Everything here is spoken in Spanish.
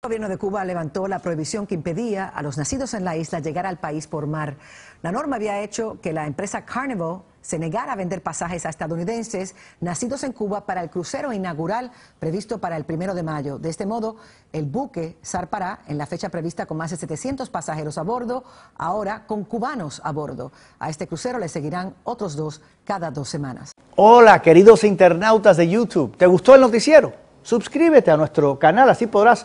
El gobierno de Cuba levantó la prohibición que impedía a los nacidos en la isla llegar al país por mar. La norma había hecho que la empresa Carnival se negara a vender pasajes a estadounidenses nacidos en Cuba para el crucero inaugural previsto para el primero de mayo. De este modo, el buque zarpará en la fecha prevista con más de 700 pasajeros a bordo, ahora con cubanos a bordo. A este crucero le seguirán otros dos cada dos semanas. Hola, queridos internautas de YouTube. ¿Te gustó el noticiero? Suscríbete a nuestro canal, así podrás